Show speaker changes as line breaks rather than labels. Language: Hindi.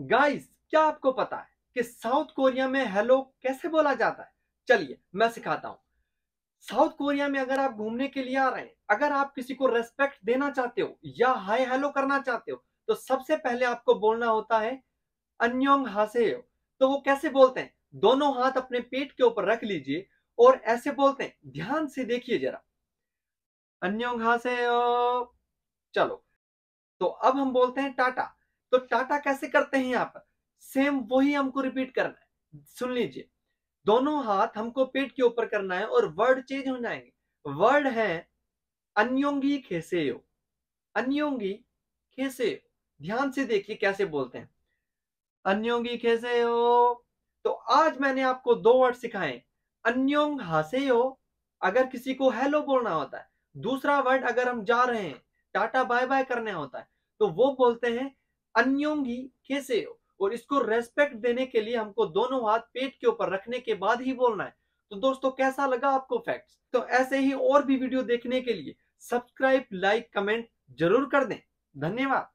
गाइस क्या आपको पता है कि साउथ कोरिया में हेलो कैसे बोला जाता है चलिए मैं सिखाता हूं साउथ कोरिया में अगर आप घूमने के लिए आ रहे हैं अगर आप किसी को रेस्पेक्ट देना चाहते हो या हाय हेलो करना चाहते हो तो सबसे पहले आपको बोलना होता है अन्योंग हासे तो वो कैसे बोलते हैं दोनों हाथ अपने पेट के ऊपर रख लीजिए और ऐसे बोलते हैं ध्यान से देखिए जरा अन्योंग हासे चलो तो अब हम बोलते हैं टाटा तो टाटा कैसे करते हैं यहाँ पर सेम वही हमको रिपीट करना है सुन लीजिए दोनों हाथ हमको पेट के ऊपर करना है और वर्ड चेंज हो जाएंगे वर्ड है अन्योंगी खेसे अन्योंगी खेसेयो ध्यान से देखिए कैसे बोलते हैं अन्योंगी खेसेयो तो आज मैंने आपको दो वर्ड सिखाए अन्योंग हासेयो अगर किसी को हेलो बोलना होता है दूसरा वर्ड अगर हम जा रहे हैं टाटा बाय बाय करने होता है तो वो बोलते हैं अन्योंगी कैसे हो और इसको रेस्पेक्ट देने के लिए हमको दोनों हाथ पेट के ऊपर रखने के बाद ही बोलना है तो दोस्तों कैसा लगा आपको फैक्ट्स तो ऐसे ही और भी वीडियो देखने के लिए सब्सक्राइब लाइक कमेंट जरूर कर दें धन्यवाद